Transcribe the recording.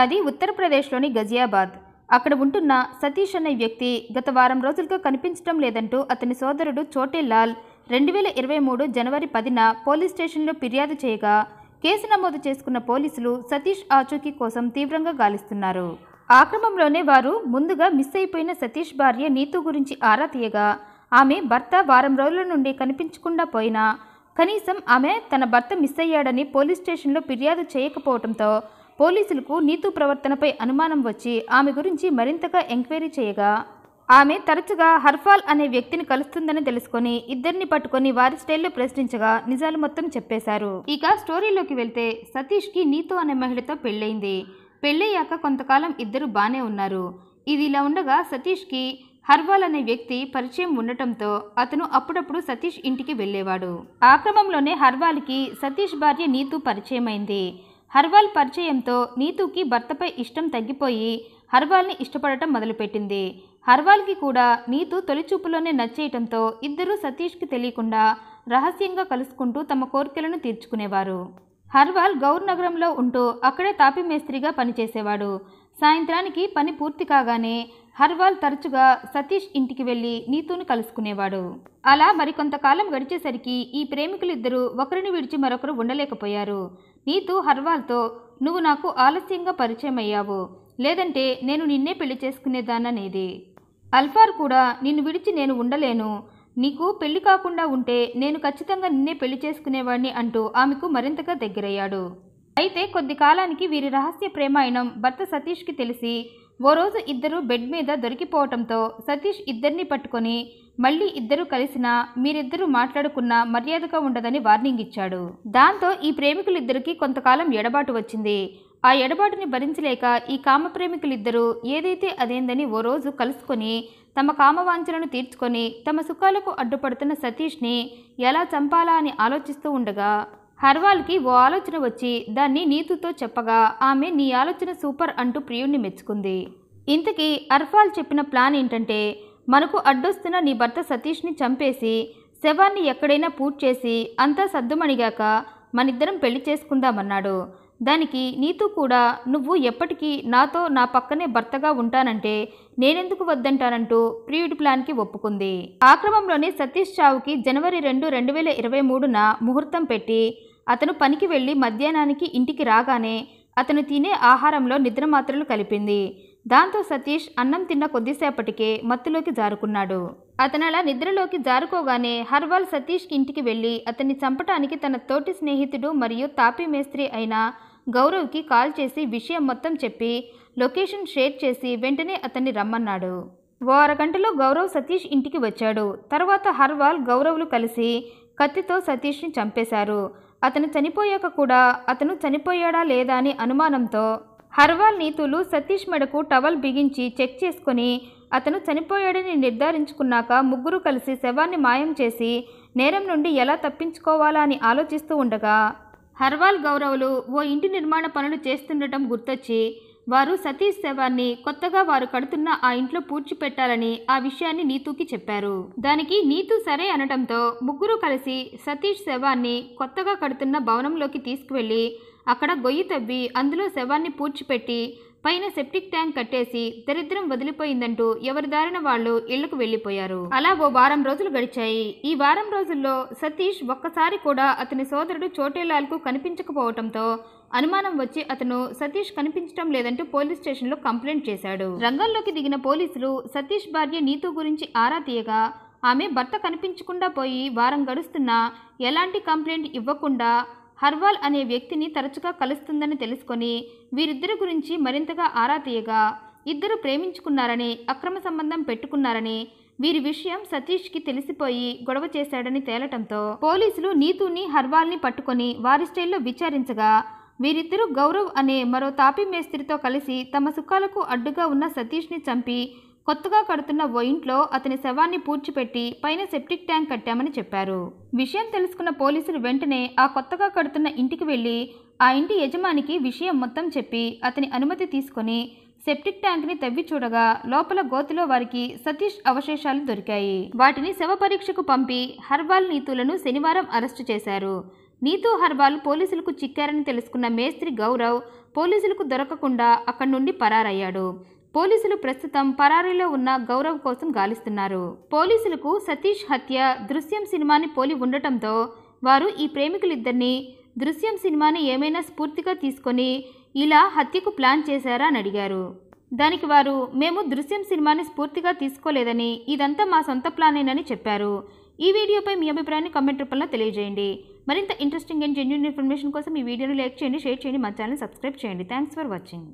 అది ఉత్తరప్రదేశ్లోని గజియాబాద్ అక్కడ ఉంటున్న సతీష్ అనే వ్యక్తి గత వారం రోజులుగా కనిపించడం లేదంటూ అతని సోదరుడు చోటేలాల్ రెండు వేల ఇరవై మూడు జనవరి పదిన పోలీస్ స్టేషన్లో ఫిర్యాదు చేయగా కేసు నమోదు చేసుకున్న పోలీసులు సతీష్ ఆచూకీ కోసం తీవ్రంగా గాలిస్తున్నారు ఆ క్రమంలోనే వారు ముందుగా మిస్ అయిపోయిన సతీష్ భార్య నీతు గురించి ఆరా తీయగా ఆమె భర్త వారం రోజుల నుండి కనిపించకుండా పోయినా కనీసం ఆమె తన భర్త మిస్ అయ్యాడని పోలీస్ స్టేషన్లో ఫిర్యాదు చేయకపోవడంతో పోలీసులకు నీతు ప్రవర్తనపై అనుమానం వచ్చి ఆమె గురించి మరింతగా ఎంక్వైరీ చేయగా ఆమె తరచుగా హర్ఫాల్ అనే వ్యక్తిని కలుస్తుందని తెలుసుకొని ఇద్దరిని పట్టుకొని వారి స్టైల్లో ప్రశ్నించగా నిజాలు మొత్తం చెప్పేశారు ఇక స్టోరీలోకి వెళ్తే సతీష్కి నీతు అనే మహిళతో పెళ్ళయింది పెళ్ళయ్యాక కొంతకాలం ఇద్దరు బాగానే ఉన్నారు ఇది ఇలా ఉండగా సతీష్కి హర్వాల్ అనే వ్యక్తి పరిచయం ఉండటంతో అతను అప్పుడప్పుడు సతీష్ ఇంటికి వెళ్ళేవాడు ఆ క్రమంలోనే హర్వాల్కి సతీష్ భార్య నీతు పరిచయమైంది హర్వాల్ పరిచయంతో నీతుకి భర్తపై ఇష్టం తగ్గిపోయి హర్వాల్ని ఇష్టపడటం మొదలుపెట్టింది హర్వాల్కి కూడా నీతు తొలిచూపులోనే నచ్చేయటంతో ఇద్దరూ సతీష్కి తెలియకుండా రహస్యంగా కలుసుకుంటూ తమ కోరికలను తీర్చుకునేవారు హర్వాల్ గౌర్ నగరంలో ఉంటూ అక్కడే తాపి మేస్త్రిగా పనిచేసేవాడు సాయంత్రానికి పని పూర్తి కాగానే హర్వాల్ తరచుగా సతీష్ ఇంటికి వెళ్ళి నీతును కలుసుకునేవాడు అలా మరికొంతకాలం గడిచేసరికి ఈ ప్రేమికులిద్దరూ ఒకరిని విడిచి మరొకరు ఉండలేకపోయారు నీతు హర్వాల్తో నువ్వు నాకు ఆలస్యంగా పరిచయం అయ్యావు లేదంటే నేను నిన్నే పెళ్లి చేసుకునేదాననేది అల్ఫార్ కూడా నిన్ను విడిచి నేను ఉండలేను నీకు పెళ్లి కాకుండా ఉంటే నేను ఖచ్చితంగా నిన్నే పెళ్లి చేసుకునేవాడిని అంటూ ఆమెకు మరింతగా దగ్గరయ్యాడు అయితే కొద్ది కాలానికి వీరి రహస్య ప్రేమాయణం భర్త సతీష్కి తెలిసి ఓ రోజు ఇద్దరు బెడ్ మీద దొరికిపోవటంతో సతీష్ ఇద్దరిని పట్టుకొని మళ్ళీ ఇద్దరు కలిసినా మీరిద్దరూ మాట్లాడుకున్నా మర్యాదగా ఉండదని వార్నింగ్ ఇచ్చాడు దాంతో ఈ ప్రేమికులిద్దరికీ కొంతకాలం ఎడబాటు వచ్చింది ఆ ఎడబాటుని భరించలేక ఈ కామ ప్రేమికులిద్దరూ ఏదైతే అదేందని ఓ రోజు కలుసుకొని తమ కామవాంఛలను తీర్చుకొని తమ సుఖాలకు అడ్డుపడుతున్న సతీష్ని ఎలా చంపాలా అని ఆలోచిస్తూ ఉండగా హర్వాల్కి ఓ ఆలోచన వచ్చి దాన్ని నీతుతో చెప్పగా ఆమె నీ ఆలోచన సూపర్ అంటూ ప్రియుణ్ణి మెచ్చుకుంది ఇంతకీ అర్ఫాల్ చెప్పిన ప్లాన్ ఏంటంటే మనకు అడ్డొస్తున్న నీ భర్త సతీష్ని చంపేసి శవాన్ని ఎక్కడైనా పూర్తి చేసి అంతా సద్దుమణిగాక మనిద్దరం పెళ్లి చేసుకుందామన్నాడు దానికి నీతూ కూడా నువ్వు ఎప్పటికీ నాతో నా పక్కనే భర్తగా ఉంటానంటే నేనెందుకు వద్దంటానంటూ ప్రియుడి ప్లాన్కి ఒప్పుకుంది ఆ క్రమంలోనే సతీష్ చావుకి జనవరి రెండు రెండు వేల ఇరవై మూడున ముహూర్తం పెట్టి అతను పనికి వెళ్ళి మధ్యాహ్నానికి ఇంటికి రాగానే అతను తినే ఆహారంలో నిద్ర మాత్రలు కలిపింది దాంతో సతీష్ అన్నం తిన్న కొద్దిసేపటికే మత్తులోకి జారుకున్నాడు అతను అలా నిద్రలోకి జారుకోగానే హర్వాల్ సతీష్కి ఇంటికి వెళ్ళి అతన్ని చంపటానికి తన తోటి స్నేహితుడు మరియు తాపీ మేస్త్రి అయిన గౌరవ్కి కాల్ చేసి విషయం మొత్తం చెప్పి లొకేషన్ షేర్ చేసి వెంటనే అతన్ని రమ్మన్నాడు వార గంటలో గౌరవ్ సతీష్ ఇంటికి వచ్చాడు తర్వాత హర్వాల్ గౌరవ్లు కలిసి కత్తితో సతీష్ని చంపేశారు అతను చనిపోయాక కూడా అతను చనిపోయాడా లేదా అని అనుమానంతో హర్వాల్ నీతులు సతీష్ మెడకు టవల్ బిగించి చెక్ చేసుకుని అతను చనిపోయాడని నిర్ధారించుకున్నాక ముగ్గురు కలిసి శవాన్ని మాయం చేసి నేరం నుండి ఎలా తప్పించుకోవాలా అని ఆలోచిస్తూ ఉండగా హర్వాల్ గౌరవులు ఓ ఇంటి నిర్మాణ పనులు చేస్తుండటం గుర్తొచ్చి వారు సతీష్ శవాన్ని కొత్తగా వారు కడుతున్న ఆ ఇంట్లో పూడ్చిపెట్టాలని ఆ విషయాన్ని నీతుకి చెప్పారు దానికి నీతు సరే అనడంతో ముగ్గురు కలిసి సతీష్ శవాన్ని కొత్తగా కడుతున్న భవనంలోకి తీసుకువెళ్ళి అక్కడ గొయ్యి తవ్వి అందులో శవాన్ని పూడ్చిపెట్టి పైన సెప్టిక్ ట్యాంక్ కట్టేసి దరిద్రం వదిలిపోయిందంటూ ఎవరి దారిన వాళ్ళు ఇళ్లకు వెళ్లిపోయారు అలా ఓ వారం రోజులు గడిచాయి ఈ వారం రోజుల్లో సతీష్ ఒక్కసారి కూడా అతని సోదరుడు చోటేలాల్కు కనిపించకపోవడంతో అనుమానం వచ్చి అతను సతీష్ కనిపించడం లేదంటూ పోలీస్ స్టేషన్లో కంప్లైంట్ చేశాడు రంగంలోకి దిగిన పోలీసులు సతీష్ భార్య నీతు గురించి ఆరా తీయగా ఆమె భర్త కనిపించకుండా పోయి వారం గడుస్తున్నా ఎలాంటి కంప్లైంట్ ఇవ్వకుండా హర్వాల్ అనే వ్యక్తిని తరచుగా కలుస్తుందని తెలుసుకొని వీరిద్దరి గురించి మరింతగా ఆరా తీయగా ఇద్దరు ప్రేమించుకున్నారని అక్రమ సంబంధం పెట్టుకున్నారని వీరి విషయం సతీష్కి తెలిసిపోయి గొడవ చేశాడని తేలటంతో పోలీసులు నీతుని హర్వాల్ని పట్టుకొని వారి స్టైల్లో విచారించగా వీరిద్దరూ గౌరవ్ అనే మరో తాపీ మేస్త్రితో కలిసి తమ సుఖాలకు అడ్డుగా ఉన్న సతీష్ని చంపి కొత్తగా కడుతున్న ఓ ఇంట్లో అతని శవాన్ని పూడ్చిపెట్టి పైన సెప్టిక్ ట్యాంక్ కట్టామని చెప్పారు విషయం తెలుసుకున్న పోలీసులు వెంటనే ఆ కొత్తగా కడుతున్న ఇంటికి వెళ్ళి ఆ ఇంటి యజమానికి విషయం మొత్తం చెప్పి అతని అనుమతి తీసుకొని సెప్టిక్ ట్యాంక్ని తవ్వి చూడగా లోపల గోతిలో వారికి సతీష్ అవశేషాలు దొరికాయి వాటిని శవ పరీక్షకు పంపి హర్వాల్ నీతులను శనివారం అరెస్టు చేశారు నీతో హర్బాల్ పోలీసులకు చిక్కారని తెలుసుకున్న మేస్త్రి గౌరవ్ పోలీసులకు దొరకకుండా అక్కడి నుండి పరారయ్యాడు పోలీసులు ప్రస్తుతం పరారీలో ఉన్న గౌరవ్ కోసం గాలిస్తున్నారు పోలీసులకు సతీష్ హత్య దృశ్యం సినిమాని పోలి ఉండటంతో వారు ఈ ప్రేమికులిద్దరిని దృశ్యం సినిమాని ఏమైనా స్ఫూర్తిగా తీసుకొని ఇలా హత్యకు ప్లాన్ చేశారా అని అడిగారు దానికి వారు మేము దృశ్యం సినిమాని స్ఫూర్తిగా తీసుకోలేదని ఇదంతా మా సొంత ప్లానేనని చెప్పారు ఈ వీడియోపై మీ అభిప్రాయాన్ని కమెంట్ రూపంలో తెలియజేయండి మరింత ఇంట్రెస్టింగ్ అండ్ జెన్యున్ ఇన్ఫర్మేషన్ కోసం ఈ వీడియోను లైక్ చేయండి షేర్ చేయండి మా ఛానల్ సబ్స్క్రైబ్ చేయండి థ్యాంక్స్ ఫర్ వాచింగ్